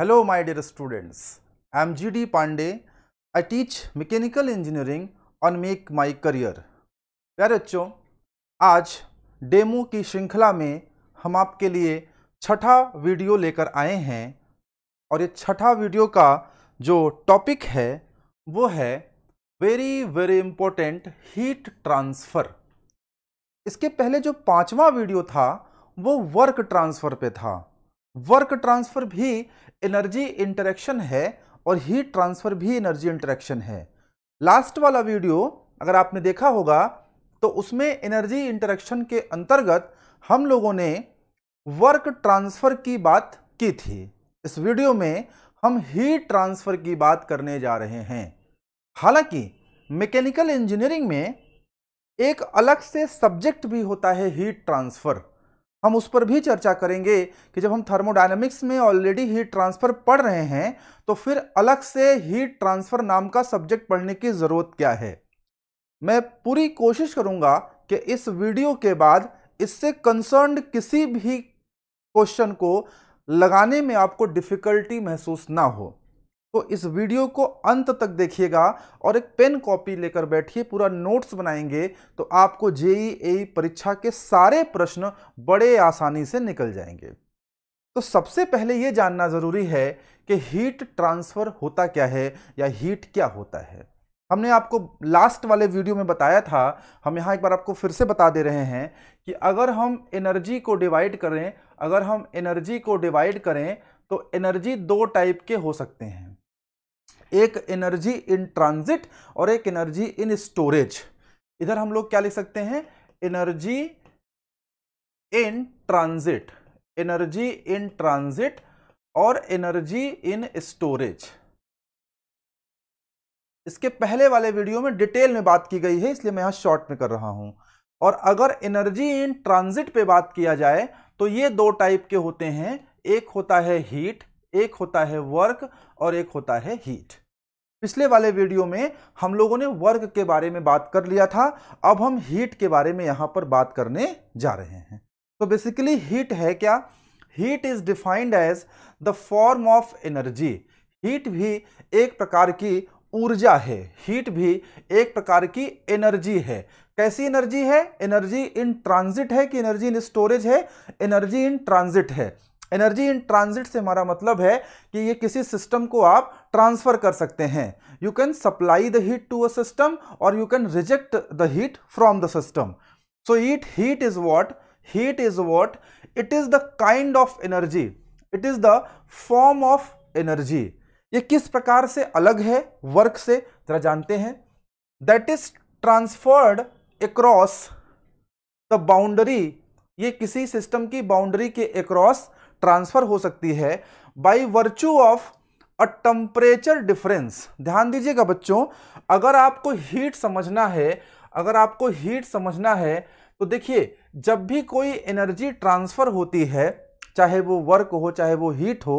Hello my dear students, I am GD Pandey I teach mechanical engineering on Make My Career. प्यारे बच्चों आज demo की श्रृंखला में हम आपके लिए छठा वीडियो लेकर आए हैं और ये छठा वीडियो का जो टॉपिक है वो है very very important heat transfer इसके पहले जो पांचवा वीडियो था वो वर्क ट्रांसफ़र पे था वर्क ट्रांसफ़र भी एनर्जी इंटरेक्शन है और हीट ट्रांसफ़र भी एनर्जी इंटरेक्शन है लास्ट वाला वीडियो अगर आपने देखा होगा तो उसमें एनर्जी इंटरेक्शन के अंतर्गत हम लोगों ने वर्क ट्रांसफ़र की बात की थी इस वीडियो में हम हीट ट्रांसफ़र की बात करने जा रहे हैं हालांकि मैकेनिकल इंजीनियरिंग में एक अलग से सब्जेक्ट भी होता है हीट ट्रांसफ़र हम उस पर भी चर्चा करेंगे कि जब हम थर्मोडाइनमिक्स में ऑलरेडी हीट ट्रांसफ़र पढ़ रहे हैं तो फिर अलग से हीट ट्रांसफ़र नाम का सब्जेक्ट पढ़ने की ज़रूरत क्या है मैं पूरी कोशिश करूंगा कि इस वीडियो के बाद इससे कंसर्न किसी भी क्वेश्चन को लगाने में आपको डिफ़िकल्टी महसूस ना हो तो इस वीडियो को अंत तक देखिएगा और एक पेन कॉपी लेकर बैठिए पूरा नोट्स बनाएंगे तो आपको जेई ए परीक्षा के सारे प्रश्न बड़े आसानी से निकल जाएंगे तो सबसे पहले ये जानना ज़रूरी है कि हीट ट्रांसफ़र होता क्या है या हीट क्या होता है हमने आपको लास्ट वाले वीडियो में बताया था हम यहाँ एक बार आपको फिर से बता दे रहे हैं कि अगर हम एनर्जी को डिवाइड करें अगर हम एनर्जी को डिवाइड करें तो एनर्जी दो टाइप के हो सकते हैं एक एनर्जी इन ट्रांजिट और एक एनर्जी इन स्टोरेज इधर हम लोग क्या लिख सकते हैं energy in transit energy in transit और एनर्जी इन स्टोरेज इसके पहले वाले वीडियो में डिटेल में बात की गई है इसलिए मैं यहां शॉर्ट में कर रहा हूं और अगर एनर्जी इन ट्रांजिट पे बात किया जाए तो ये दो टाइप के होते हैं एक होता है हीट एक होता है वर्क और एक होता है हीट पिछले वाले वीडियो में हम लोगों ने वर्क के बारे में बात कर लिया था अब हम हीट के बारे में यहां पर बात करने जा रहे हैं तो बेसिकली हीट है क्या heat is defined as the form of energy heat भी एक प्रकार की ऊर्जा है हीट भी एक प्रकार की एनर्जी है कैसी एनर्जी है एनर्जी इन ट्रांजिट है कि एनर्जी इन स्टोरेज है एनर्जी इन ट्रांजिट है एनर्जी इन ट्रांजिट से हमारा मतलब है कि ये किसी सिस्टम को आप ट्रांसफ़र कर सकते हैं you can supply the heat to a system और you can reject the heat from the system so it heat is what heat is what it is the kind of energy it is the form of energy ये किस प्रकार से अलग है work से जरा जानते हैं that is transferred across the boundary ये किसी सिस्टम की बाउंड्री के अक्रॉस ट्रांसफ़र हो सकती है by virtue of a temperature difference ध्यान दीजिएगा बच्चों अगर आपको हीट समझना है अगर आपको हीट समझना है तो देखिए जब भी कोई एनर्जी ट्रांसफ़र होती है चाहे वो वर्क हो चाहे वो हीट हो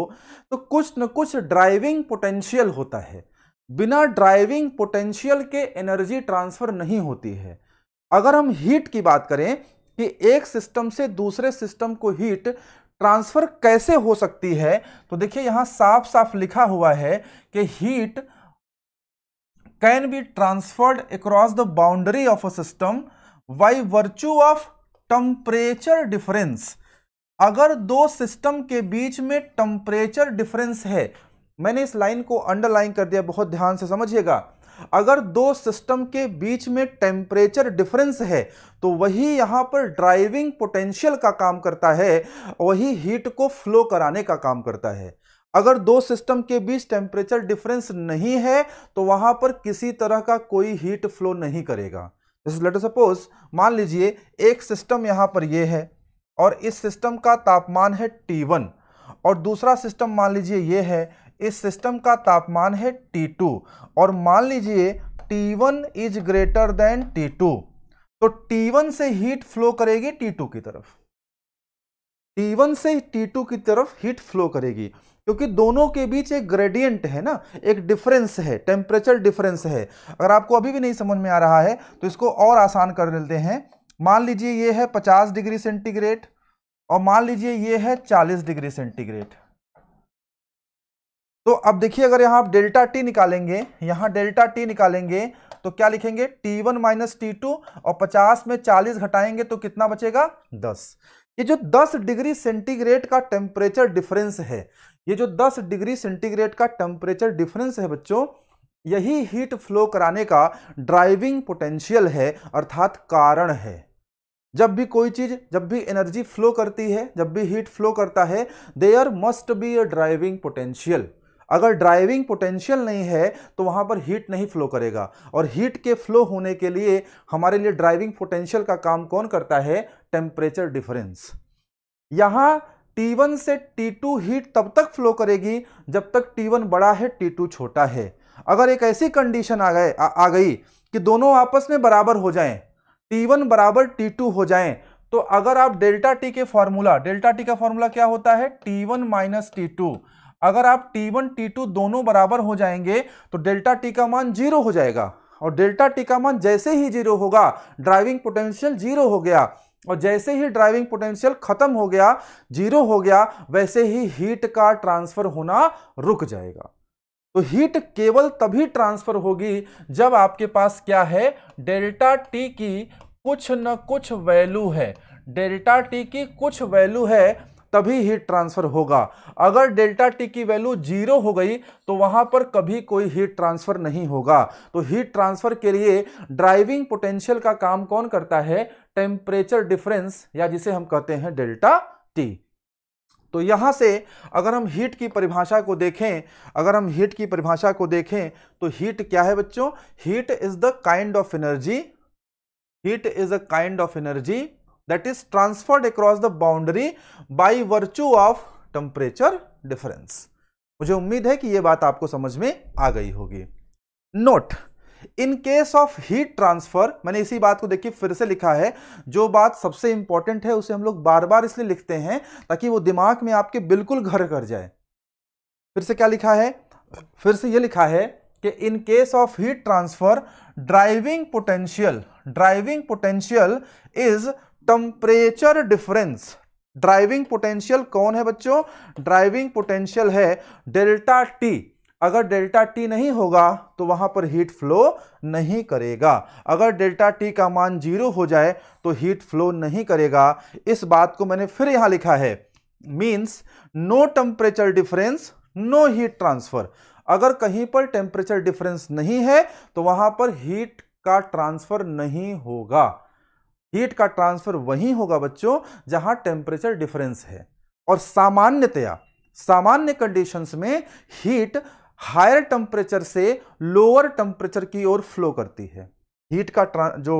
तो कुछ न कुछ ड्राइविंग पोटेंशियल होता है बिना ड्राइविंग पोटेंशियल के एनर्जी ट्रांसफ़र नहीं होती है अगर हम हीट की बात करें कि एक सिस्टम से दूसरे सिस्टम को हीट ट्रांसफ़र कैसे हो सकती है तो देखिए यहां साफ साफ लिखा हुआ है कि heat can be transferred across the boundary of a system by virtue of temperature difference अगर दो सिस्टम के बीच में टम्परेचर डिफरेंस है मैंने इस लाइन को अंडरलाइन कर दिया बहुत ध्यान से समझिएगा अगर दो सिस्टम के बीच में टेम्परेचर डिफरेंस है तो वही यहाँ पर ड्राइविंग पोटेंशियल का काम करता है वही हीट को फ्लो कराने का काम करता है अगर दो सिस्टम के बीच टेम्परेचर डिफरेंस नहीं है तो वहाँ पर किसी तरह का कोई हीट फ्लो नहीं करेगा लेट सपोज मान लीजिए एक सिस्टम यहाँ पर ये है और इस सिस्टम का तापमान है T1 और दूसरा सिस्टम मान लीजिए ये है इस सिस्टम का तापमान है T2 और मान लीजिए T1 is greater than T2 तो T1 से हीट फ्लो करेगी T2 की तरफ T1 से T2 की तरफ हीट फ्लो करेगी क्योंकि दोनों के बीच एक ग्रेडियंट है ना एक डिफरेंस है टेम्परेचर डिफरेंस है अगर आपको अभी भी नहीं समझ में आ रहा है तो इसको और आसान कर लेते हैं मान लीजिए ये है 50 डिग्री सेंटीग्रेड और मान लीजिए ये है 40 डिग्री सेंटीग्रेड तो अब देखिए अगर यहाँ आप डेल्टा टी निकालेंगे यहाँ डेल्टा टी निकालेंगे तो क्या लिखेंगे T one minus T two और पचास में चालीस घटाएंगे तो कितना बचेगा दस ये जो दस डिग्री सेंटीग्रेड का टेम्परेचर डिफरेंस है ये जो दस डिग्री सेंटीग्रेड का टेम्परेचर डिफरेंस है बच्चों यही हीट फ्लो कराने का ड्राइविंग पोटेंशियल है अर्थात कारण है जब भी कोई चीज़ जब भी एनर्जी फ्लो करती है जब भी हीट फ्लो करता है there must be a driving potential अगर ड्राइविंग पोटेंशियल नहीं है तो वहाँ पर हीट नहीं फ्लो करेगा और हीट के फ्लो होने के लिए हमारे लिए ड्राइविंग पोटेंशियल का काम कौन करता है टेम्परेचर डिफरेंस यहाँ T1 से T2 हीट तब तक फ्लो करेगी जब तक T1 बड़ा है T2 छोटा है अगर एक ऐसी कंडीशन आ गए आ, आ गई कि दोनों आपस में बराबर हो जाएं T1 बराबर T2 हो जाएं तो अगर आप डेल्टा टी के फॉर्मूला डेल्टा टी का फॉर्मूला क्या होता है T1 वन माइनस टी अगर आप टी वन टी टू दोनों बराबर हो जाएंगे तो डेल्टा T का मान जीरो हो जाएगा और डेल्टा T का मान जैसे ही जीरो होगा ड्राइविंग पोटेंशियल जीरो हो गया और जैसे ही ड्राइविंग पोटेंशियल खत्म हो गया जीरो हो गया वैसे ही हीट का ट्रांसफर होना रुक जाएगा तो हीट केवल तभी ट्रांसफर होगी जब आपके पास क्या है डेल्टा टी की कुछ न कुछ वैल्यू है डेल्टा टी की कुछ वैल्यू है तभी हीट ट्रांसफर होगा अगर डेल्टा टी की वैल्यू जीरो हो गई तो वहां पर कभी कोई हीट ट्रांसफर नहीं होगा तो हीट ट्रांसफर के लिए ड्राइविंग पोटेंशियल का काम कौन करता है टेम्परेचर डिफरेंस या जिसे हम कहते हैं डेल्टा टी तो यहां से अगर हम हीट की परिभाषा को देखें अगर हम हीट की परिभाषा को देखें तो हीट क्या है बच्चों heat is the kind of energy heat is a kind of energy that is transferred across the boundary by virtue of temperature difference. मुझे उम्मीद है कि यह बात आपको समझ में आ गई होगी note in case of heat transfer मैंने इसी बात को देखिए फिर से लिखा है जो बात सबसे इंपॉर्टेंट है उसे हम लोग बार बार इसलिए लिखते हैं ताकि वो दिमाग में आपके बिल्कुल घर कर जाए फिर से क्या लिखा है फिर से ये लिखा है कि in case of heat transfer driving potential driving potential is temperature difference driving potential कौन है बच्चों ड्राइविंग पोटेंशियल है डेल्टा टी अगर डेल्टा टी नहीं होगा तो वहां पर हीट फ्लो नहीं करेगा अगर डेल्टा टी का मान जीरो हो जाए तो हीट फ्लो नहीं करेगा इस बात को मैंने फिर यहां लिखा है means no temperature difference no heat transfer अगर कहीं पर टेम्परेचर डिफरेंस नहीं है तो वहां पर हीट का ट्रांसफर नहीं होगा हीट का ट्रांसफर वहीं होगा बच्चों जहां टेम्परेचर डिफरेंस है और सामान्यतया सामान्य कंडीशंस में हीट हायर टेम्परेचर से लोअर टेम्परेचर की ओर फ्लो करती है हीट का जो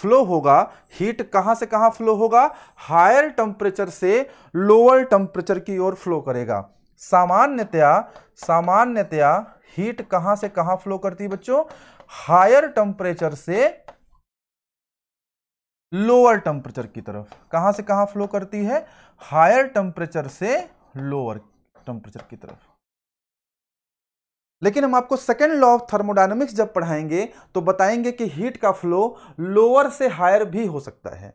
फ्लो होगा हीट कहाँ से कहाँ फ्लो होगा हायर टेम्परेचर से लोअर टेम्परेचर की ओर फ्लो करेगा सामान्यतया सामान्यतया हीट कहाँ से कहाँ फ्लो करती है बच्चों हायर टेम्परेचर से लोअर टेम्परेचर की तरफ कहां से कहां फ्लो करती है हायर टेम्परेचर से लोअर टेम्परेचर की तरफ लेकिन हम आपको सेकेंड लॉ ऑफ थर्मोडाइनमिक्स जब पढ़ाएंगे तो बताएंगे कि हीट का फ्लो लोअर से हायर भी हो सकता है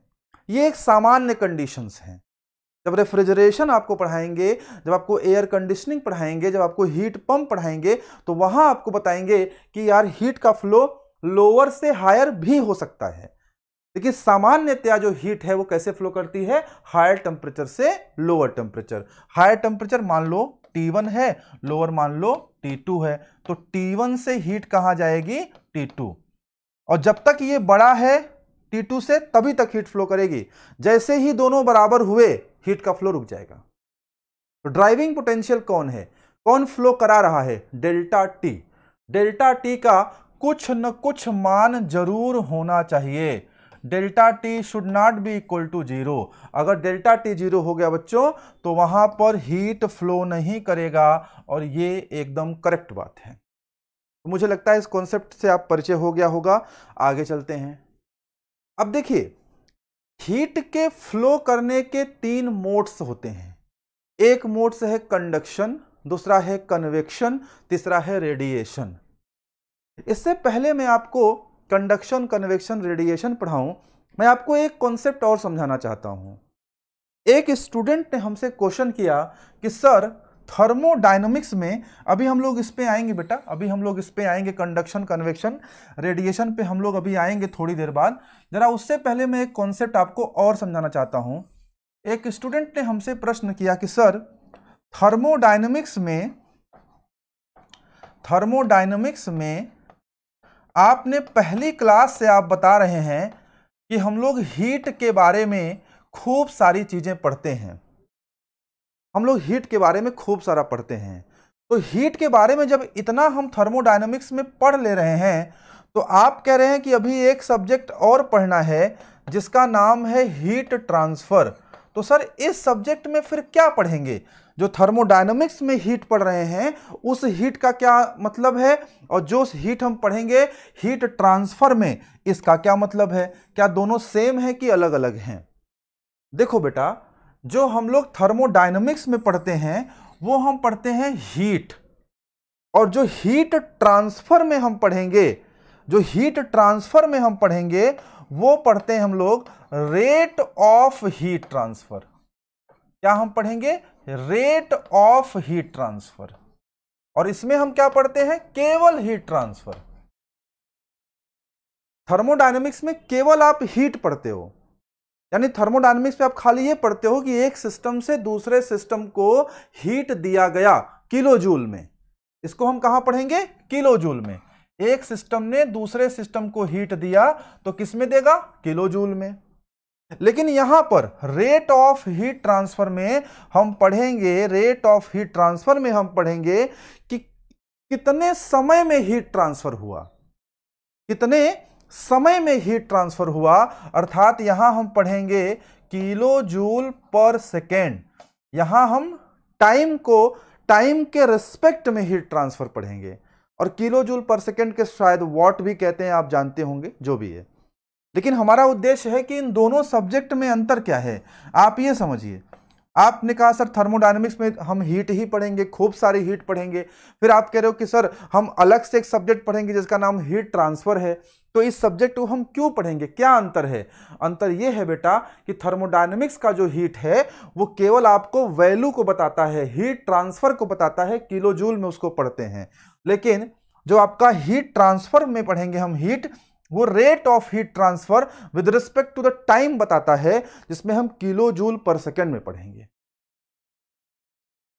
ये एक सामान्य कंडीशंस हैं जब रेफ्रिजरेशन आपको पढ़ाएंगे जब आपको एयर कंडीशनिंग पढ़ाएंगे जब आपको हीट पंप पढ़ाएंगे तो वहां आपको बताएंगे कि यार हीट का फ्लो लोअर से हायर भी हो सकता है देखिए सामान्यतया जो हीट है वो कैसे फ्लो करती है हायर टेम्परेचर से लोअर टेम्परेचर हायर टेम्परेचर मान लो T1 है लोअर मान लो T2 है तो T1 से हीट कहां जाएगी T2 और जब तक ये बड़ा है T2 से तभी तक हीट फ्लो करेगी जैसे ही दोनों बराबर हुए हीट का फ्लो रुक जाएगा तो ड्राइविंग पोटेंशियल कौन है कौन फ्लो करा रहा है डेल्टा टी डेल्टा टी का कुछ न कुछ मान जरूर होना चाहिए delta T should not be equal to zero अगर डेल्टा टी जीरो हो गया बच्चों तो वहां पर हीट फ्लो नहीं करेगा और ये एकदम करेक्ट बात है तो मुझे लगता है इस कॉन्सेप्ट से आप परिचय हो गया होगा आगे चलते हैं अब देखिए हीट के फ्लो करने के तीन मोड्स होते हैं एक मोड्स है कंडक्शन दूसरा है कन्वेक्शन तीसरा है रेडिएशन इससे पहले मैं आपको कंडक्शन कन्वेक्शन रेडिएशन पढ़ाऊँ मैं आपको एक कॉन्सेप्ट और समझाना चाहता हूँ एक स्टूडेंट ने हमसे क्वेश्चन किया कि सर थर्मोडाइनमिक्स में अभी हम लोग इस पे आएंगे बेटा अभी हम लोग इस पे आएंगे कंडक्शन कन्वेक्शन रेडिएशन पे हम लोग अभी आएंगे थोड़ी देर बाद ज़रा उससे पहले मैं एक कॉन्सेप्ट आपको और समझाना चाहता हूँ एक स्टूडेंट ने हमसे प्रश्न किया कि सर थर्मोडाइनमिक्स में थर्मोडाइनमिक्स में आपने पहली क्लास से आप बता रहे हैं कि हम लोग हीट के बारे में खूब सारी चीज़ें पढ़ते हैं हम लोग हीट के बारे में खूब सारा पढ़ते हैं तो हीट के बारे में जब इतना हम थर्मोडाइनमिक्स में पढ़ ले रहे हैं तो आप कह रहे हैं कि अभी एक सब्जेक्ट और पढ़ना है जिसका नाम है हीट ट्रांसफ़र तो सर इस सब्जेक्ट में फिर क्या पढ़ेंगे जो थर्मोडाइनमिक्स में हीट पढ़ रहे हैं उस हीट का क्या मतलब है और जो हीट हम पढ़ेंगे हीट ट्रांसफर में इसका क्या मतलब है क्या दोनों सेम है कि अलग अलग हैं देखो बेटा जो हम लोग थर्मोडाइनमिक्स में पढ़ते हैं वो हम पढ़ते हैं हीट और जो हीट ट्रांसफर में हम पढ़ेंगे जो हीट ट्रांसफर में हम पढ़ेंगे वो पढ़ते हैं हम लोग रेट ऑफ हीट ट्रांसफर क्या हम पढ़ेंगे रेट ऑफ हीट ट्रांसफर और इसमें हम क्या पढ़ते हैं केवल हीट ट्रांसफर थर्मोडायनेमिक्स में केवल आप हीट पढ़ते हो यानी थर्मोडायनेमिक्स में आप खाली ये पढ़ते हो कि एक सिस्टम से दूसरे सिस्टम को हीट दिया गया किलो जूल में इसको हम कहां पढ़ेंगे किलो जूल में एक सिस्टम ने दूसरे सिस्टम को हीट दिया तो किसमें देगा किलो जूल में लेकिन यहां पर रेट ऑफ हीट ट्रांसफर में हम पढ़ेंगे रेट ऑफ हीट ट्रांसफर में हम पढ़ेंगे कि कितने समय में हीट ट्रांसफर हुआ कितने समय में हीट ट्रांसफर हुआ अर्थात यहां हम पढ़ेंगे किलो जूल पर सेकेंड यहां हम टाइम को टाइम के रिस्पेक्ट में हीट ट्रांसफर पढ़ेंगे और किलो जूल पर सेकेंड के शायद वॉट भी कहते हैं आप जानते होंगे जो भी है लेकिन हमारा उद्देश्य है कि इन दोनों सब्जेक्ट में अंतर क्या है आप ये समझिए आपने कहा सर थर्मोडाइनमिक्स में हम हीट ही पढ़ेंगे खूब सारी हीट पढ़ेंगे फिर आप कह रहे हो कि सर हम अलग से एक सब्जेक्ट पढ़ेंगे जिसका नाम हीट ट्रांसफ़र है तो इस सब्जेक्ट को हम क्यों पढ़ेंगे क्या अंतर है अंतर यह है बेटा कि थर्मोडाइनमिक्स का जो हीट है वो केवल आपको वैल्यू को बताता है हीट ट्रांसफ़र को बताता है किलो जूल में उसको पढ़ते हैं लेकिन जो आपका हीट ट्रांसफ़र में पढ़ेंगे हम हीट वो rate of heat transfer with respect to the time बताता है जिसमें हम किलो जूल पर सेकेंड में पढ़ेंगे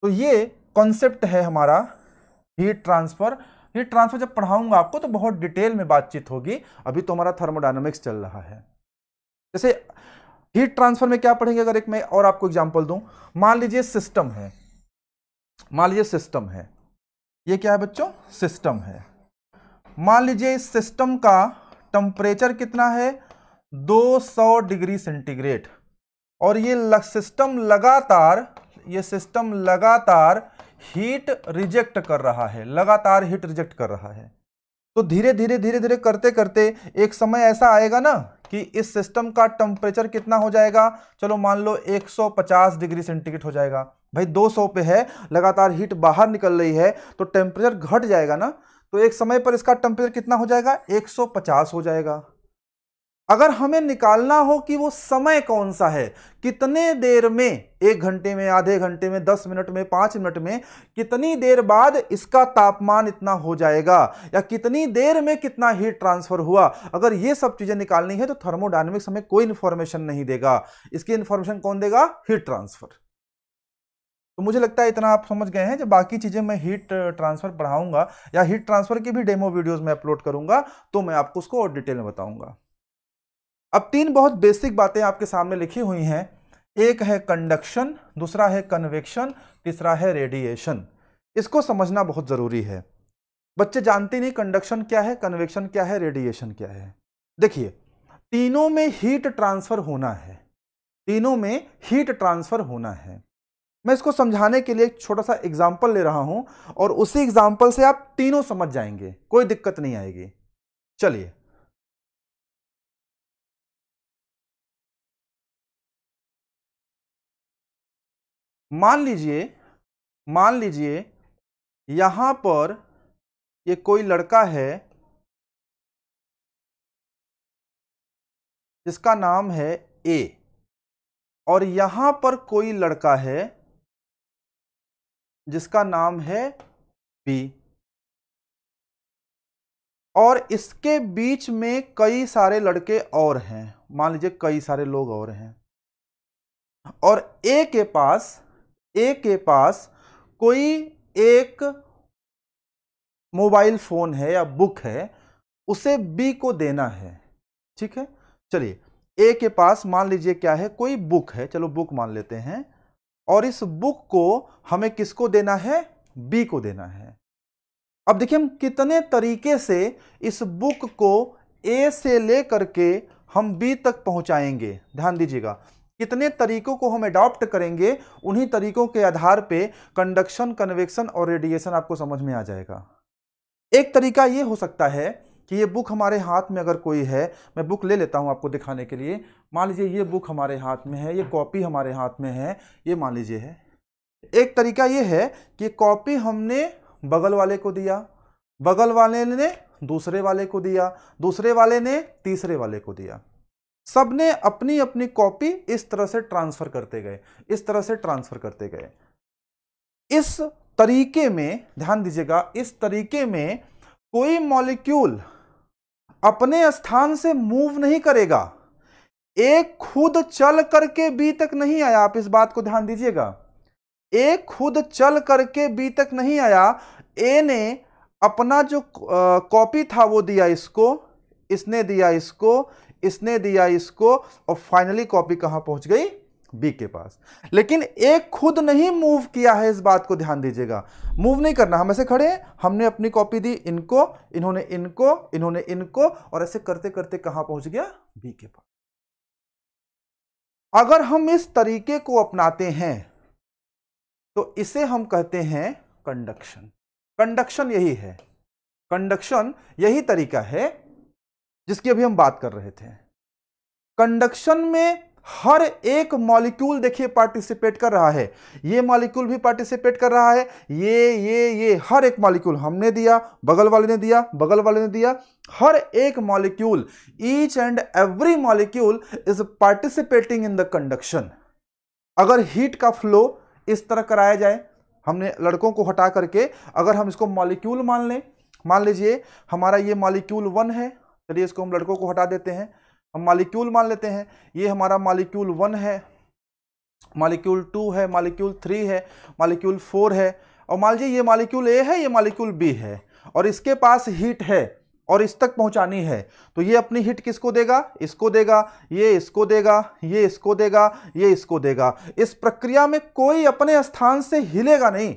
तो ये कॉन्सेप्ट है हमारा हीट ट्रांसफर हीट ट्रांसफर जब पढ़ाऊंगा आपको तो बहुत डिटेल में बातचीत होगी अभी तो हमारा थर्मोडाइनमिक्स चल रहा है जैसे हीट ट्रांसफर में क्या पढ़ेंगे अगर एक मैं और आपको एग्जाम्पल दूं मान लीजिए सिस्टम है मान लीजिए सिस्टम है ये क्या है बच्चों सिस्टम है मान लीजिए इस सिस्टम का टेम्परेचर कितना है 200 डिग्री सेंटीग्रेड और ये लग, सिस्टम लगातार ये सिस्टम लगातार हीट रिजेक्ट कर रहा है लगातार हीट रिजेक्ट कर रहा है तो धीरे धीरे धीरे धीरे करते करते एक समय ऐसा आएगा ना कि इस सिस्टम का टेम्परेचर कितना हो जाएगा चलो मान लो 150 डिग्री सेंटीग्रेड हो जाएगा भाई 200 पे है लगातार हीट बाहर निकल रही है तो टेम्परेचर घट जाएगा ना तो एक समय पर इसका टेम्परेचर कितना हो जाएगा 150 हो जाएगा अगर हमें निकालना हो कि वो समय कौन सा है कितने देर में एक घंटे में आधे घंटे में दस मिनट में पांच मिनट में कितनी देर बाद इसका तापमान इतना हो जाएगा या कितनी देर में कितना हीट ट्रांसफर हुआ अगर ये सब चीज़ें निकालनी है तो थर्मोडाइनमिक्स हमें कोई इंफॉर्मेशन नहीं देगा इसकी इंफॉर्मेशन कौन देगा हीट ट्रांसफर तो मुझे लगता है इतना आप समझ गए हैं जब बाकी चीज़ें मैं हीट ट्रांसफ़र पढ़ाऊंगा या हीट ट्रांसफ़र की भी डेमो वीडियोस में अपलोड करूंगा तो मैं आपको उसको और डिटेल में बताऊंगा अब तीन बहुत बेसिक बातें आपके सामने लिखी हुई हैं एक है कंडक्शन दूसरा है कन्वेक्शन तीसरा है रेडिएशन इसको समझना बहुत ज़रूरी है बच्चे जानते नहीं कंडक्शन क्या है कन्वेक्शन क्या है रेडिएशन क्या है देखिए तीनों में हीट ट्रांसफ़र होना है तीनों में हीट ट्रांसफ़र होना है मैं इसको समझाने के लिए एक छोटा सा एग्जाम्पल ले रहा हूं और उसी एग्जाम्पल से आप तीनों समझ जाएंगे कोई दिक्कत नहीं आएगी चलिए मान लीजिए मान लीजिए यहां पर ये कोई लड़का है जिसका नाम है ए और यहां पर कोई लड़का है जिसका नाम है बी और इसके बीच में कई सारे लड़के और हैं मान लीजिए कई सारे लोग और हैं और ए के पास ए के पास कोई एक मोबाइल फोन है या बुक है उसे बी को देना है ठीक है चलिए ए के पास मान लीजिए क्या है कोई बुक है चलो बुक मान लेते हैं और इस बुक को हमें किसको देना है बी को देना है अब देखिए हम कितने तरीके से इस बुक को ए से ले करके हम बी तक पहुंचाएंगे ध्यान दीजिएगा कितने तरीकों को हम अडॉप्ट करेंगे उन्हीं तरीकों के आधार पे कंडक्शन कन्वेक्शन और रेडिएशन आपको समझ में आ जाएगा एक तरीका ये हो सकता है कि ये बुक हमारे हाथ में अगर कोई है मैं बुक ले लेता हूँ आपको दिखाने के लिए मान लीजिए ये बुक हमारे हाथ में है ये कॉपी हमारे हाथ में है ये मान लीजिए है एक तरीका ये है कि कॉपी हमने बगल वाले को दिया बगल वाले ने दूसरे वाले को दिया दूसरे वाले ने तीसरे वाले को दिया सब ने अपनी अपनी कॉपी इस तरह से ट्रांसफ़र करते गए इस तरह से ट्रांसफ़र करते गए इस तरीके में ध्यान दीजिएगा इस तरीके में कोई मॉलिक्यूल अपने स्थान से मूव नहीं करेगा एक खुद चल करके बी तक नहीं आया आप इस बात को ध्यान दीजिएगा ए खुद चल करके बी तक नहीं आया ए ने अपना जो कॉपी था वो दिया इसको इसने दिया इसको इसने दिया इसको और फाइनली कॉपी कहाँ पहुंच गई बी के पास लेकिन एक खुद नहीं मूव किया है इस बात को ध्यान दीजिएगा मूव नहीं करना हम ऐसे खड़े हमने अपनी कॉपी दी इनको इन्होंने इनको इन्होंने इनको और ऐसे करते करते कहां पहुंच गया बी के पास अगर हम इस तरीके को अपनाते हैं तो इसे हम कहते हैं कंडक्शन कंडक्शन यही है कंडक्शन यही तरीका है जिसकी अभी हम बात कर रहे थे कंडक्शन में हर एक मॉलिक्यूल देखिए पार्टिसिपेट कर रहा है ये मॉलिक्यूल भी पार्टिसिपेट कर रहा है ये ये ये हर एक मॉलिक्यूल हमने दिया बगल वाले ने दिया बगल वाले ने दिया हर एक molecule each and every molecule is participating in the conduction अगर हीट का फ्लो इस तरह कराया जाए हमने लड़कों को हटा करके अगर हम इसको मॉलिक्यूल मान लें मान लीजिए हमारा ये मॉलिक्यूल वन है चलिए इसको हम लड़कों को हटा देते हैं हम मालिक्यूल मान लेते हैं ये हमारा मालिक्यूल वन है मालिक्यूल टू है मालिक्यूल थ्री है मालिक्यूल फोर है और मान लीजिए ये मालिक्यूल ए है ये मालिक्यूल बी है और इसके पास हीट है और इस तक पहुंचानी है तो ये अपनी हिट किसको देगा इसको देगा ये इसको देगा ये इसको देगा ये इसको देगा इस प्रक्रिया में कोई अपने स्थान से हिलेगा नहीं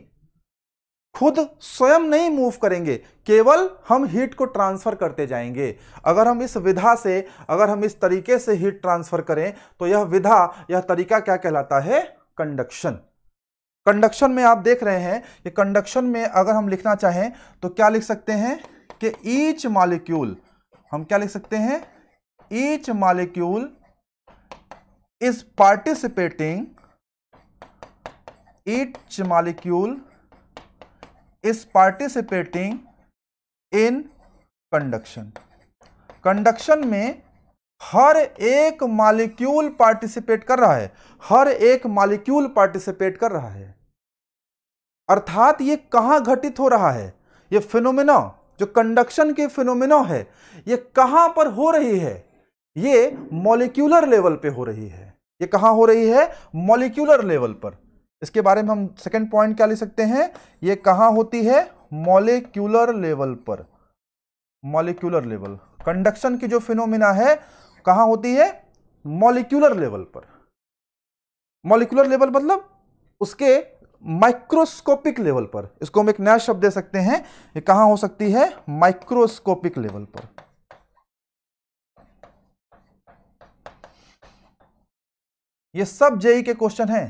खुद स्वयं नहीं मूव करेंगे केवल हम हीट को ट्रांसफ़र करते जाएंगे अगर हम इस विधा से अगर हम इस तरीके से हीट ट्रांसफ़र करें तो यह विधा यह तरीका क्या कहलाता है कंडक्शन कंडक्शन में आप देख रहे हैं कि कंडक्शन में अगर हम लिखना चाहें तो क्या लिख सकते हैं कि ईच मालिक्यूल हम क्या लिख सकते हैं each molecule is participating each molecule is participating in conduction conduction में हर एक मालिक्यूल पार्टिसिपेट कर रहा है हर एक मालिक्यूल पार्टिसिपेट कर रहा है अर्थात ये कहां घटित हो रहा है ये फिनोमिना जो कंडक्शन के फिनोमिना है ये कहां पर हो रही है ये मॉलिक्यूलर लेवल पे हो रही है ये कहां हो रही है मॉलिक्यूलर लेवल पर इसके बारे में हम सेकेंड पॉइंट क्या ले सकते हैं ये कहां होती है मॉलिक्यूलर लेवल पर मॉलिक्यूलर लेवल कंडक्शन की जो फिनोमिना है कहां होती है मॉलिक्यूलर लेवल पर मॉलिक्यूलर लेवल मतलब उसके माइक्रोस्कोपिक लेवल पर इसको हम एक नया शब्द दे सकते हैं ये कहां हो सकती है माइक्रोस्कोपिक लेवल पर ये सब जेई e के क्वेश्चन हैं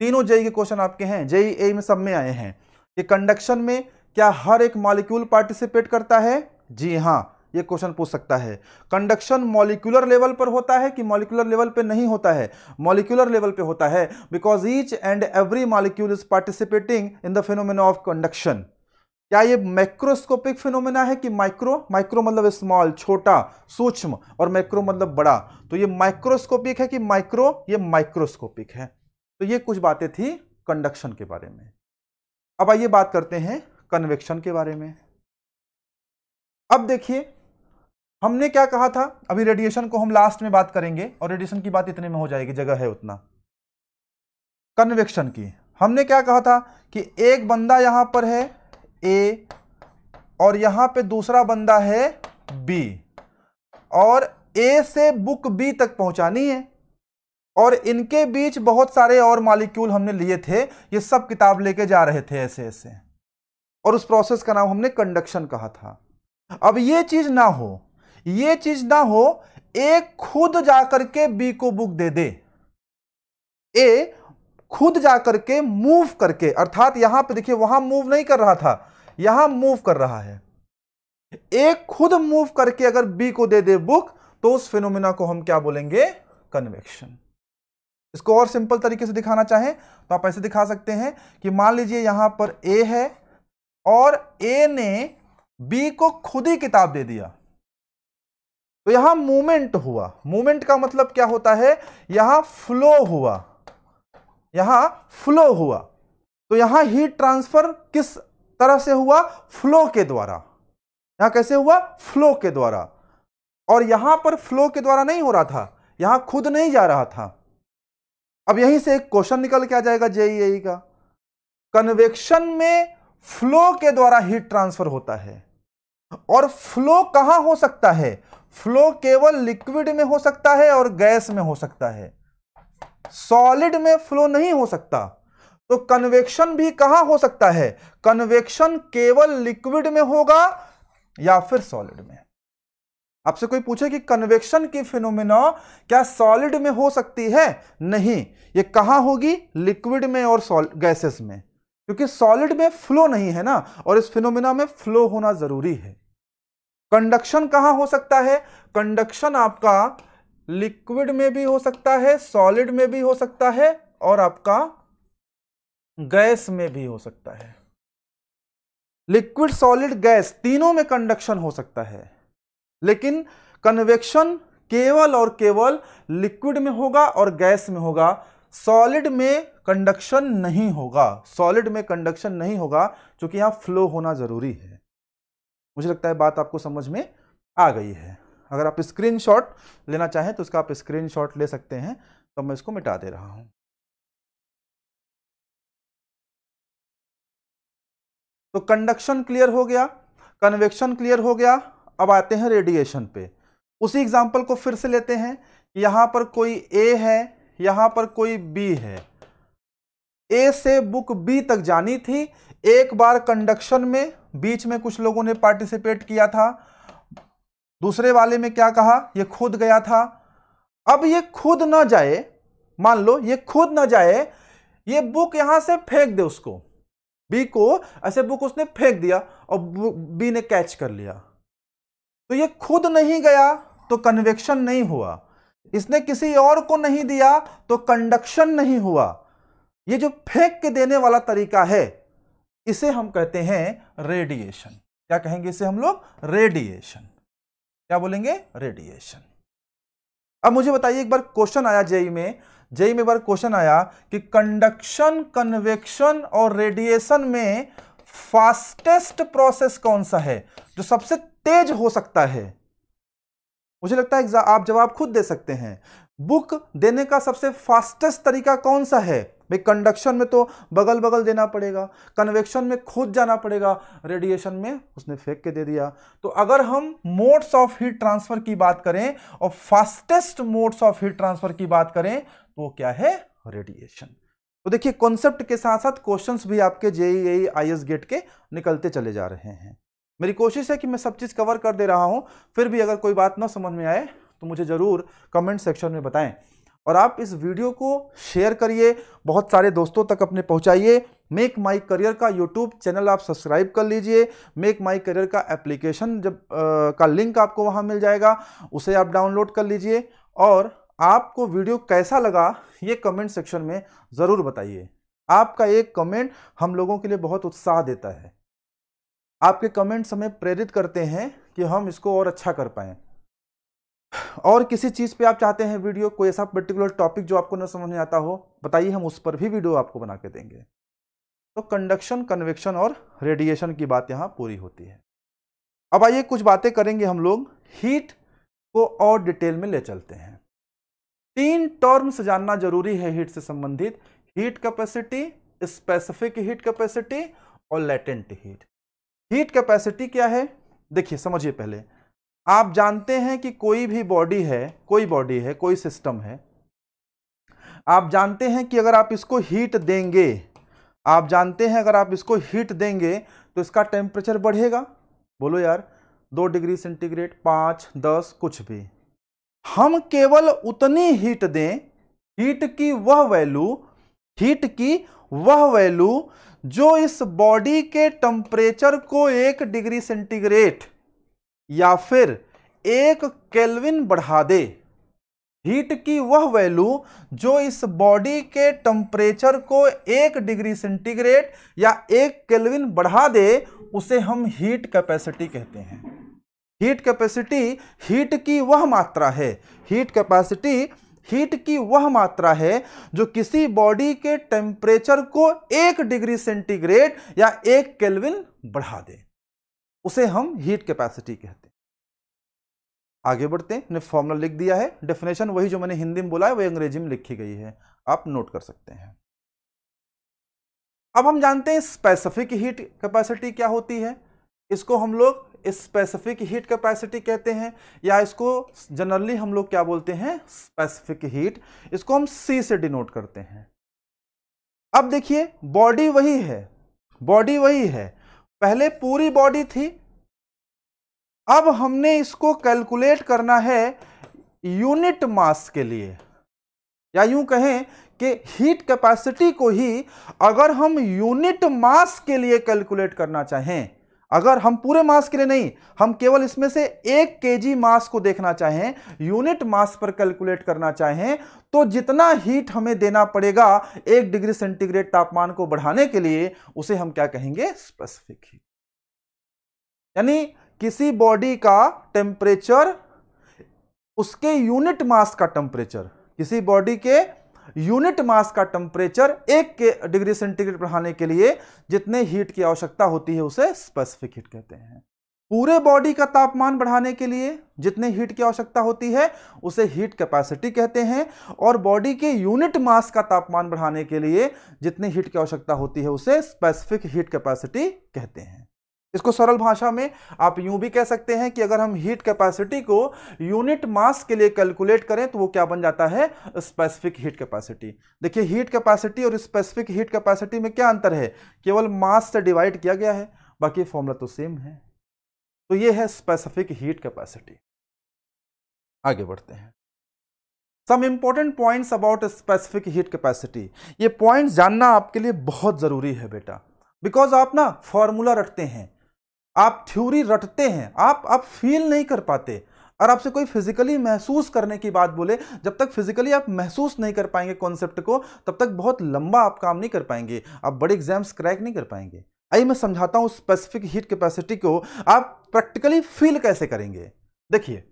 तीनों जेई के क्वेश्चन आपके हैं जेई ए में सब में आए हैं कि कंडक्शन में क्या हर एक मॉलिक्यूल पार्टिसिपेट करता है जी हाँ ये क्वेश्चन पूछ सकता है कंडक्शन मॉलिक्यूलर लेवल पर होता है कि मॉलिक्यूलर लेवल पे नहीं होता है मॉलिक्यूलर लेवल पे होता है because each and every molecule is participating in the phenomena of conduction क्या ये मैक्रोस्कोपिक फिनोमेना है कि माइक्रो माइक्रो मतलब स्मॉल छोटा सूक्ष्म और मैक्रो मतलब बड़ा तो ये माइक्रोस्कोपिक है कि माइक्रो ये माइक्रोस्कोपिक है तो ये कुछ बातें थी कंडक्शन के बारे में अब आइए बात करते हैं कन्वेक्शन के बारे में अब देखिए हमने क्या कहा था अभी रेडिएशन को हम लास्ट में बात करेंगे और रेडिएशन की बात इतने में हो जाएगी जगह है उतना कन्वेक्शन की हमने क्या कहा था कि एक बंदा यहां पर है ए और यहां पे दूसरा बंदा है बी और ए से बुक बी तक पहुंचानी है और इनके बीच बहुत सारे और मालिक्यूल हमने लिए थे ये सब किताब लेके जा रहे थे ऐसे ऐसे और उस प्रोसेस का नाम हमने कंडक्शन कहा था अब ये चीज ना हो ये चीज ना हो ए खुद जाकर के बी को बुक दे दे ए खुद जाकर के मूव करके अर्थात यहां पे देखिए वहां मूव नहीं कर रहा था यहां मूव कर रहा है ए खुद मूव करके अगर बी को दे दे बुक तो उस फिनोमिना को हम क्या बोलेंगे कन्वेक्शन इसको और सिंपल तरीके से दिखाना चाहें तो आप ऐसे दिखा सकते हैं कि मान लीजिए यहां पर ए है और ए ने बी को खुद ही किताब दे दिया तो यहां मूवमेंट हुआ मूवमेंट का मतलब क्या होता है यहां फ्लो हुआ यहां फ्लो हुआ तो यहां हीट ट्रांसफर किस तरह से हुआ फ्लो के द्वारा यहां कैसे हुआ फ्लो के द्वारा और यहां पर फ्लो के द्वारा नहीं हो रहा था यहां खुद नहीं जा रहा था अब यहीं से एक क्वेश्चन निकल के आ जाएगा जेईई e e का कन्वेक्शन में फ्लो के द्वारा हीट ट्रांसफर होता है और फ्लो कहां हो सकता है फ्लो केवल लिक्विड में हो सकता है और गैस में हो सकता है सॉलिड में फ्लो नहीं हो सकता तो कन्वेक्शन भी कहां हो सकता है कन्वेक्शन केवल लिक्विड में होगा या फिर सॉलिड में आपसे कोई पूछे कि कन्वेक्शन की फिनोमिना क्या सॉलिड में हो सकती है नहीं ये कहां होगी लिक्विड में और गैसेस में क्योंकि सॉलिड में फ्लो नहीं है ना और इस फिनोमिना में फ्लो होना जरूरी है कंडक्शन कहां हो सकता है कंडक्शन आपका लिक्विड में भी हो सकता है सॉलिड में भी हो सकता है और आपका गैस में भी हो सकता है लिक्विड सॉलिड गैस तीनों में कंडक्शन हो सकता है लेकिन कन्वेक्शन केवल और केवल लिक्विड में होगा और गैस में होगा सॉलिड में कंडक्शन नहीं होगा सॉलिड में कंडक्शन नहीं होगा क्योंकि यहां फ्लो होना ज़रूरी है मुझे लगता है बात आपको समझ में आ गई है अगर आप स्क्रीनशॉट लेना चाहें तो उसका आप स्क्रीनशॉट ले सकते हैं तो मैं इसको मिटा दे रहा हूं तो कंडक्शन क्लियर हो गया कन्वेक्शन क्लियर हो गया अब आते हैं रेडिएशन पे उसी एग्जाम्पल को फिर से लेते हैं यहाँ पर कोई ए है यहाँ पर कोई बी है ए से बुक बी तक जानी थी एक बार कंडक्शन में बीच में कुछ लोगों ने पार्टिसिपेट किया था दूसरे वाले में क्या कहा ये खुद गया था अब ये खुद ना जाए मान लो ये खुद ना जाए ये बुक यहां से फेंक दे उसको बी को ऐसे बुक उसने फेंक दिया और बी ने कैच कर लिया तो ये खुद नहीं गया तो कन्वेक्शन नहीं हुआ इसने किसी और को नहीं दिया तो कंडक्शन नहीं हुआ ये जो फेंक के देने वाला तरीका है इसे हम कहते हैं रेडिएशन क्या कहेंगे इसे हम लोग रेडिएशन क्या बोलेंगे रेडिएशन अब मुझे बताइए एक बार क्वेश्चन आया जेई e में जेई e में एक बार क्वेश्चन आया कि कंडक्शन कन्वेक्शन और रेडिएशन में फास्टेस्ट प्रोसेस कौन सा है जो सबसे तेज हो सकता है मुझे लगता है आप जवाब खुद दे सकते हैं बुक देने का सबसे फास्टेस्ट तरीका कौन सा है भाई कंडक्शन में तो बगल बगल देना पड़ेगा कन्वेक्शन में खुद जाना पड़ेगा रेडिएशन में उसने फेंक के दे दिया तो अगर हम मोड्स ऑफ हीट ट्रांसफर की बात करें और fastest modes of heat transfer की बात करें तो क्या है रेडिएशन तो देखिए कॉन्सेप्ट के साथ साथ क्वेश्चंस भी आपके जेई आई गेट के निकलते चले जा रहे हैं मेरी कोशिश है कि मैं सब चीज़ कवर कर दे रहा हूँ फिर भी अगर कोई बात ना समझ में आए तो मुझे ज़रूर कमेंट सेक्शन में बताएं और आप इस वीडियो को शेयर करिए बहुत सारे दोस्तों तक अपने पहुँचाइए मेक माई करियर का यूट्यूब चैनल आप सब्सक्राइब कर लीजिए मेक माई करियर का एप्लीकेशन जब आ, का लिंक आपको वहाँ मिल जाएगा उसे आप डाउनलोड कर लीजिए और आपको वीडियो कैसा लगा ये कमेंट सेक्शन में ज़रूर बताइए आपका एक कमेंट हम लोगों के लिए बहुत उत्साह देता है आपके कमेंट्स हमें प्रेरित करते हैं कि हम इसको और अच्छा कर पाएं और किसी चीज़ पे आप चाहते हैं वीडियो कोई ऐसा पर्टिकुलर टॉपिक जो आपको ना समझ में आता हो बताइए हम उस पर भी वीडियो आपको बना के देंगे तो कंडक्शन कन्वेक्शन और रेडिएशन की बात यहाँ पूरी होती है अब आइए कुछ बातें करेंगे हम लोग हीट को और डिटेल में ले चलते हैं तीन टर्म्स जानना जरूरी है हीट से संबंधित heat capacity specific heat capacity और लेटेंट हीट हीट कैपेसिटी क्या है देखिए समझिए पहले आप जानते हैं कि कोई भी बॉडी है कोई बॉडी है कोई सिस्टम है आप जानते हैं कि अगर आप इसको हीट देंगे आप जानते हैं अगर आप इसको हीट देंगे तो इसका टेम्परेचर बढ़ेगा बोलो यार दो डिग्री सेंटीग्रेड पाँच दस कुछ भी हम केवल उतनी हीट दें हीट की वह वैल्यू हीट की वह वैल्यू जो इस बॉडी के टम्परेचर को एक डिग्री सेंटीग्रेड या फिर एक केल्विन बढ़ा दे हीट की वह वैल्यू जो इस बॉडी के टम्परेचर को एक डिग्री सेंटीग्रेड या एक केल्विन बढ़ा दे उसे हम हीट कैपेसिटी कहते हैं हीट कैपेसिटी हीट की वह मात्रा है हीट कैपेसिटी हीट की वह मात्रा है जो किसी बॉडी के टेम्परेचर को एक डिग्री सेंटीग्रेड या एक केल्विन बढ़ा दे उसे हम हीट कैपेसिटी कहते हैं आगे बढ़ते हैं ने फॉर्मूला लिख दिया है डेफिनेशन वही जो मैंने हिंदी में बोला है वही अंग्रेजी में लिखी गई है आप नोट कर सकते हैं अब हम जानते हैं स्पेसिफिक हीट कैपेसिटी क्या होती है इसको हम लोग स्पेसिफिक हीट कैपेसिटी कहते हैं या इसको जनरली हम लोग क्या बोलते हैं स्पेसिफिक हीट इसको हम सी से डिनोट करते हैं अब देखिए बॉडी वही है बॉडी वही है पहले पूरी बॉडी थी अब हमने इसको कैलकुलेट करना है यूनिट मास के लिए या यूं कहें कि हीट कैपेसिटी को ही अगर हम यूनिट मास के लिए कैलकुलेट करना चाहें अगर हम पूरे मास के लिए नहीं हम केवल इसमें से एक केजी मास को देखना चाहें यूनिट मास पर कैलकुलेट करना चाहें तो जितना हीट हमें देना पड़ेगा एक डिग्री सेंटीग्रेड तापमान को बढ़ाने के लिए उसे हम क्या कहेंगे स्पेसिफिक हीट यानी किसी बॉडी का टेम्परेचर उसके यूनिट मास का टेम्परेचर किसी बॉडी के यूनिट मास का टेम्परेचर एक के डिग्री सेंटीग्रेड बढ़ाने के लिए जितने हीट की आवश्यकता होती है उसे स्पेसिफिक हीट कहते हैं पूरे बॉडी का तापमान बढ़ाने के लिए जितने हीट की आवश्यकता होती है उसे हीट कैपेसिटी कहते हैं और बॉडी के यूनिट मास का तापमान बढ़ाने के लिए जितने हीट की आवश्यकता होती है उसे स्पेसिफिक हीट कैपेसिटी कहते हैं इसको सरल भाषा में आप यूं भी कह सकते हैं कि अगर हम हीट कैपेसिटी को यूनिट मास के लिए कैलकुलेट करें तो वो क्या बन जाता है स्पेसिफिक हीट कैपेसिटी देखिए हीट कैपेसिटी और स्पेसिफिक हीट कैपेसिटी में क्या अंतर है केवल मास से डिवाइड किया गया है बाकी फॉर्मूला तो सेम है तो ये है स्पेसिफिक हीट कैपेसिटी आगे बढ़ते हैं some important points about specific heat capacity ये पॉइंट जानना आपके लिए बहुत ज़रूरी है बेटा बिकॉज आप ना फॉर्मूला रखते हैं आप थ्योरी रटते हैं आप आप फील नहीं कर पाते और आपसे कोई फिजिकली महसूस करने की बात बोले जब तक फिजिकली आप महसूस नहीं कर पाएंगे कॉन्सेप्ट को तब तक बहुत लंबा आप काम नहीं कर पाएंगे आप बड़े एग्जाम्स क्रैक नहीं कर पाएंगे आई मैं समझाता हूँ स्पेसिफिक हीट कैपेसिटी को आप प्रैक्टिकली फील कैसे करेंगे देखिए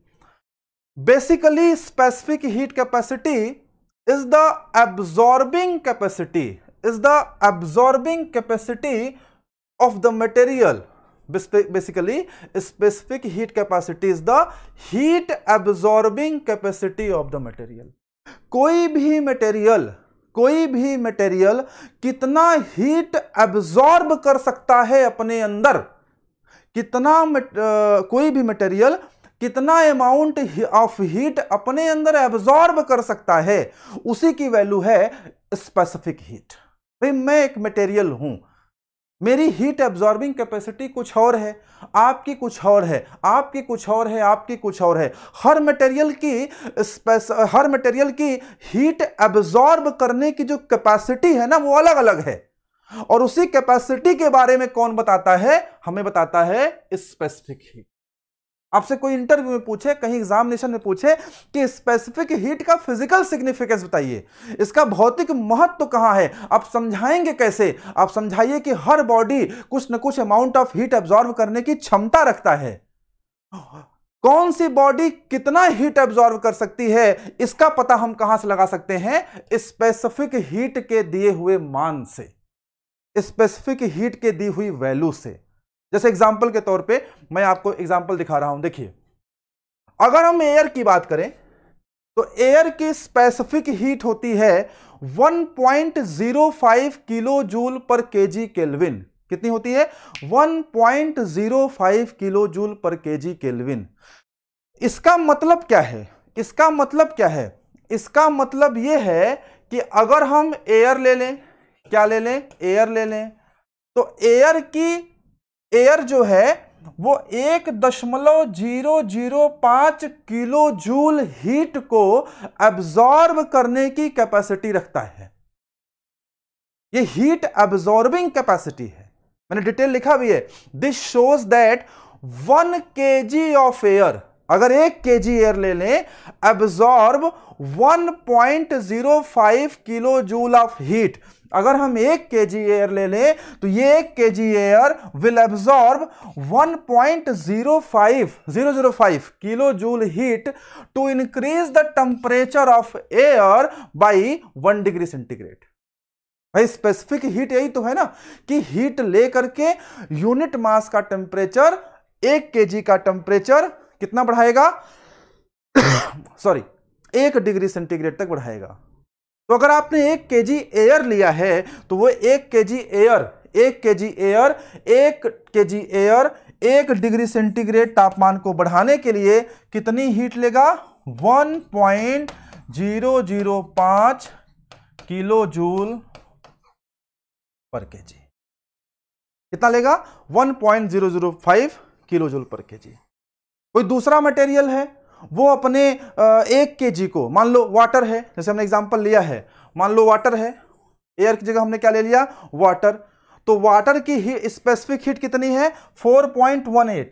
basically specific heat capacity is the absorbing capacity is the absorbing capacity of the material basically specific heat capacity is the heat absorbing capacity of the material कोई भी material कोई भी material कितना heat absorb कर सकता है अपने अंदर कितना कोई भी मटेरियल कितना अमाउंट ऑफ हीट अपने अंदर एब्जॉर्ब कर सकता है उसी की वैल्यू है स्पेसिफिक हीट भाई मैं एक मटेरियल हूं मेरी हीट एब्जॉर्बिंग कैपेसिटी कुछ और है आपकी कुछ और है आपकी कुछ और है आपकी कुछ और है हर मटेरियल की हर मटेरियल की हीट एब्जॉर्ब करने की जो कैपेसिटी है ना वो अलग अलग है और उसी कैपेसिटी के बारे में कौन बताता है हमें बताता है स्पेसिफिक हीट आपसे कोई इंटरव्यू में पूछे कहीं एग्जामिनेशन में पूछे कि स्पेसिफिक हीट का फिजिकल सिग्निफिकेंस बताइए इसका भौतिक महत्व तो कहाँ है आप समझाएंगे कैसे आप समझाइए कि हर बॉडी कुछ न कुछ अमाउंट ऑफ हीट एब्जॉर्व करने की क्षमता रखता है कौन सी बॉडी कितना हीट एब्जॉर्व कर सकती है इसका पता हम कहां से लगा सकते हैं स्पेसिफिक हीट के दिए हुए मान से स्पेसिफिक हीट के दी हुई वैल्यू से जैसे एग्जाम्पल के तौर पर मैं आपको एग्जाम्पल दिखा रहा हूं देखिए अगर हम एयर की बात करें तो एयर की स्पेसिफिक हीट होती है 1.05 kilo joule per KG kelvin कितनी होती है 1.05 kilo joule per KG kelvin इसका मतलब क्या है इसका मतलब क्या है इसका मतलब यह है कि अगर हम एयर ले लें क्या ले लें एयर ले लें तो एयर की एयर जो है वो एक दशमलव जीरो जीरो पांच किलो जूल हीट को एब्जॉर्ब करने की कैपेसिटी रखता है ये हीट एब्जॉर्बिंग कैपेसिटी है मैंने डिटेल लिखा भी है दिस शोज दैट वन के जी ऑफ एयर अगर एक के जी एयर ले लें absorb one point five kilo joule of heat अगर हम एक के जी एयर ले लें तो ये एक K G air will absorb 1.05 point kilo joule heat to increase the temperature of air by one degree centigrade भाई स्पेसिफिक हीट यही तो है ना कि हीट लेकर के यूनिट मास का टेम्परेचर एक के जी का टेम्परेचर कितना बढ़ाएगा सॉरी एक डिग्री सेंटीग्रेड तक बढ़ाएगा तो अगर आपने एक के जी एयर लिया है तो वो एक के जी एयर एक के जी एयर एक के जी एयर एक डिग्री सेंटीग्रेड तापमान को बढ़ाने के लिए कितनी हीट लेगा 1.005 किलो जूल पर के जी कितना लेगा 1.005 किलो जूल पर के जी कोई दूसरा मटेरियल है वो अपने एक के जी को मान लो वाटर है जैसे हमने एग्जाम्पल लिया है मान लो वाटर है एयर की जगह हमने क्या ले लिया वाटर तो वाटर की ही स्पेसिफिक हीट कितनी है 4.18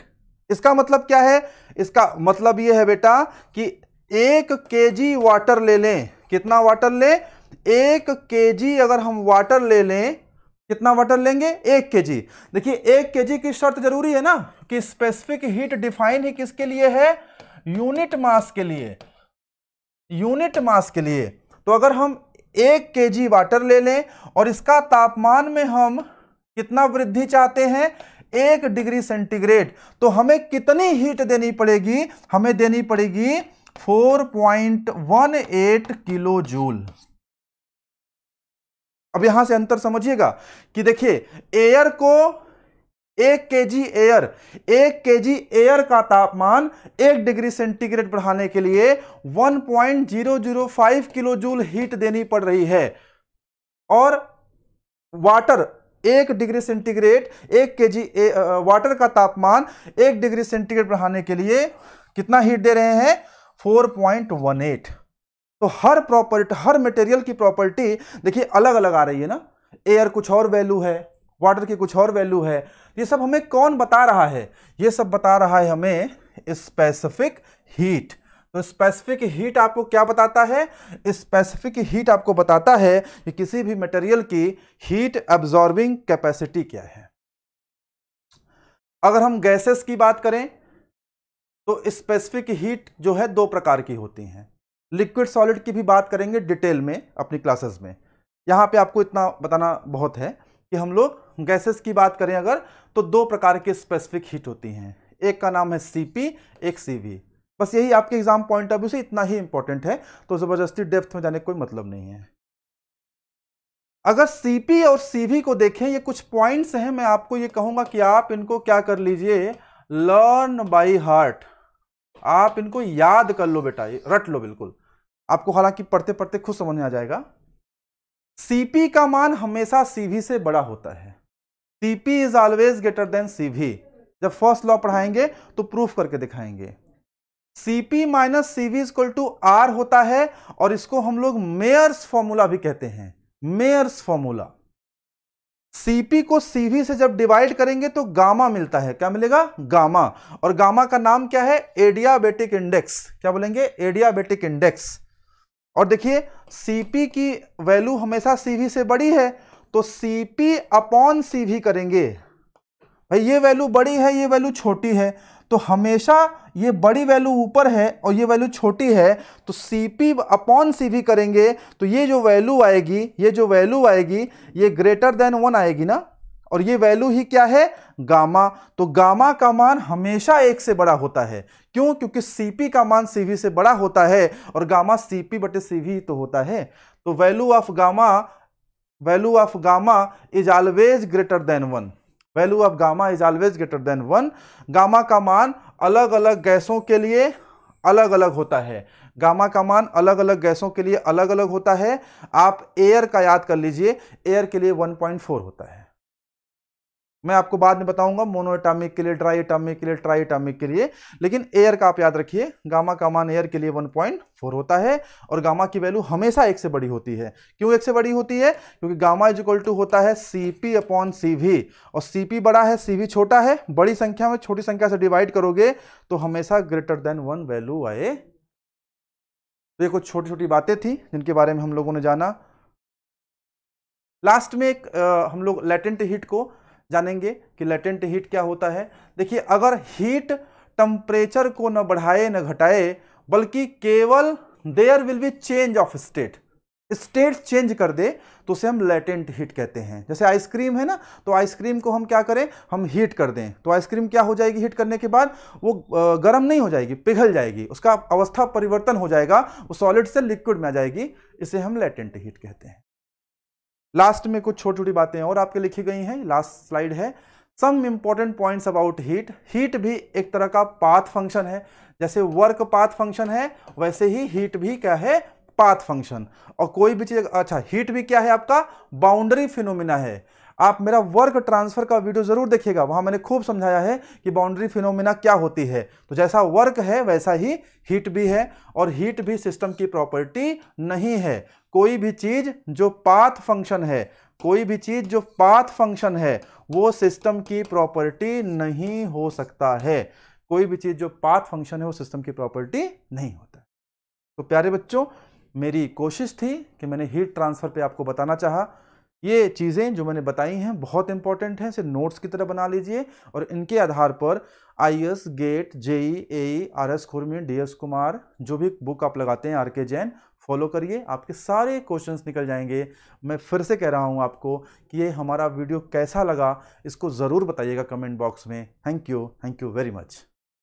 इसका मतलब क्या है इसका मतलब ये है बेटा कि एक केजी वाटर ले लें कितना वाटर ले एक जी अगर हम वाटर ले लें कितना वाटर लेंगे एक के जी देखिए एक के जी की शर्त जरूरी है ना कि स्पेसिफिक हीट डिफाइन ही किसके लिए है यूनिट मास के लिए यूनिट मास के लिए तो अगर हम एक के जी वाटर ले लें और इसका तापमान में हम कितना वृद्धि चाहते हैं एक डिग्री सेंटीग्रेड तो हमें कितनी हीट देनी पड़ेगी हमें देनी पड़ेगी 4.18 किलो जूल अब यहां से अंतर समझिएगा कि देखिए एयर को एक के जी एयर एक के जी एयर का तापमान एक डिग्री सेंटीग्रेड बढ़ाने के लिए 1.005 किलो जूल हीट देनी पड़ रही है और वाटर एक डिग्री सेंटीग्रेड एक के जी वाटर का तापमान एक डिग्री सेंटीग्रेड बढ़ाने के लिए कितना हीट दे रहे हैं 4.18 तो हर प्रॉपर्टी हर मटेरियल की प्रॉपर्टी देखिए अलग अलग आ रही है ना एयर कुछ और वैल्यू है वाटर की कुछ और वैल्यू है ये सब हमें कौन बता रहा है ये सब बता रहा है हमें स्पेसिफिक हीट तो स्पेसिफिक हीट आपको क्या बताता है स्पेसिफिक हीट आपको बताता है कि किसी भी मटेरियल की हीट एब्जॉर्बिंग कैपेसिटी क्या है अगर हम गैसेस की बात करें तो स्पेसिफिक हीट जो है दो प्रकार की होती हैं लिक्विड सॉलिड की भी बात करेंगे डिटेल में अपनी क्लासेस में यहां पे आपको इतना बताना बहुत है कि हम लोग गैसेस की बात करें अगर तो दो प्रकार के स्पेसिफिक हीट होती हैं एक का नाम है सी एक सी बस यही आपके एग्जाम पॉइंट ऑफ व्यू से इतना ही इंपॉर्टेंट है तो ज़बरदस्ती डेप्थ में जाने का कोई मतलब नहीं है अगर सीपी और सीवी को देखें ये कुछ पॉइंट्स हैं मैं आपको ये कहूंगा कि आप इनको क्या कर लीजिए लर्न बाई हार्ट आप इनको याद कर लो बेटा ये रट लो बिल्कुल आपको हालांकि पढ़ते पढ़ते खुद समझ में आ जाएगा सीपी का मान हमेशा सीवी से बड़ा होता है P is always greater than CV जब फर्स्ट लॉ पढ़ाएंगे तो प्रूफ करके दिखाएंगे CP minus CV is equal to R होता है और इसको हम लोग मेयर्स फॉर्मूला भी कहते हैं मेयर्स फॉर्मूला सीपी को सीवी से जब डिवाइड करेंगे तो गामा मिलता है क्या मिलेगा गामा और गामा का नाम क्या है एडियाबेटिक इंडेक्स क्या बोलेंगे एडियाबेटिक इंडेक्स और देखिए सीपी की वैल्यू हमेशा सीवी से बड़ी है तो सी पी अपॉन सी भी करेंगे भाई ये वैल्यू बड़ी है ये वैल्यू छोटी है तो हमेशा ये बड़ी वैल्यू ऊपर है और ये वैल्यू छोटी है तो सी पी अपॉन सी भी करेंगे तो ये जो वैल्यू आएगी ये जो वैल्यू आएगी ये ग्रेटर देन वन आएगी ना और ये वैल्यू ही क्या है गामा तो गामा का मान हमेशा एक से बड़ा होता है क्यों क्योंकि सीपी का मान सीवी से बड़ा होता है और गामा सीपी बटे सीवी तो होता है तो value of gamma value of gamma is always greater than one value of gamma is always greater than one gamma का मान अलग अलग गैसों के लिए अलग अलग होता है गामा का मान अलग अलग गैसों के लिए अलग अलग होता है आप एयर का याद कर लीजिए एयर के लिए 1.4 होता है मैं आपको बाद में बताऊंगा एटामिक के लिए ट्राई एटामिक के लिए ट्राई एटामिक के लिए लेकिन एयर का आप याद रखिए गामा का मान एयर के लिए 1.4 होता है और गामा की वैल्यू हमेशा एक से बड़ी होती है क्यों एक से बड़ी होती है क्योंकि गामा इज इक्वल टू होता है C P upon C V और सी पी बड़ा है सी वी छोटा है बड़ी संख्या में छोटी संख्या से डिवाइड करोगे तो हमेशा ग्रेटर देन वन वैल्यू आए तो ये कुछ छोटी छोटी बातें थी जिनके बारे में हम लोगों ने जाना लास्ट में एक आ, हम लोग लेटेंट हीट को जानेंगे कि लेटेंट हीट क्या होता है देखिए अगर हीट टम्परेचर को न बढ़ाए न घटाए बल्कि केवल there will be change of state state change कर दे तो उसे हम लेटेंट हीट कहते हैं जैसे आइसक्रीम है ना तो आइसक्रीम को हम क्या करें हम हीट कर दें तो आइसक्रीम क्या हो जाएगी हीट करने के बाद वो गर्म नहीं हो जाएगी पिघल जाएगी उसका अवस्था परिवर्तन हो जाएगा वो सॉलिड से लिक्विड में आ जाएगी इसे हम लेटेंट हीट कहते हैं लास्ट में कुछ छोटी छोटी बातें और आपके लिखी गई हैं लास्ट स्लाइड है some important points about heat heat भी एक तरह का पाथ फंक्शन है जैसे वर्क पाथ फंक्शन है वैसे ही हीट भी क्या है पाथ फंक्शन और कोई भी चीज़ अच्छा हीट भी क्या है आपका बाउंड्री फिनोमिना है आप मेरा वर्क ट्रांसफर का वीडियो जरूर देखिएगा वहां मैंने खूब समझाया है कि बाउंड्री फिनोमिना क्या होती है तो जैसा वर्क है वैसा ही हीट भी है और हीट भी सिस्टम की प्रॉपर्टी नहीं है कोई भी चीज जो पाथ फंक्शन है कोई भी चीज जो पाथ फंक्शन है वो सिस्टम की प्रॉपर्टी नहीं हो सकता है कोई भी चीज जो पाथ फंक्शन है वो सिस्टम की प्रॉपर्टी नहीं होता तो प्यारे बच्चों मेरी कोशिश थी कि मैंने हीट ट्रांसफर पे आपको बताना चाहा ये चीज़ें जो मैंने बताई हैं बहुत इंपॉर्टेंट हैं इसे नोट्स की तरह बना लीजिए और इनके आधार पर I S GATE JE A R S Khurmi D S Kumar जो भी बुक आप लगाते हैं आर के जैन फॉलो करिए आपके सारे क्वेश्चंस निकल जाएंगे मैं फिर से कह रहा हूँ आपको कि ये हमारा वीडियो कैसा लगा इसको ज़रूर बताइएगा कमेंट बॉक्स में thank you thank you very much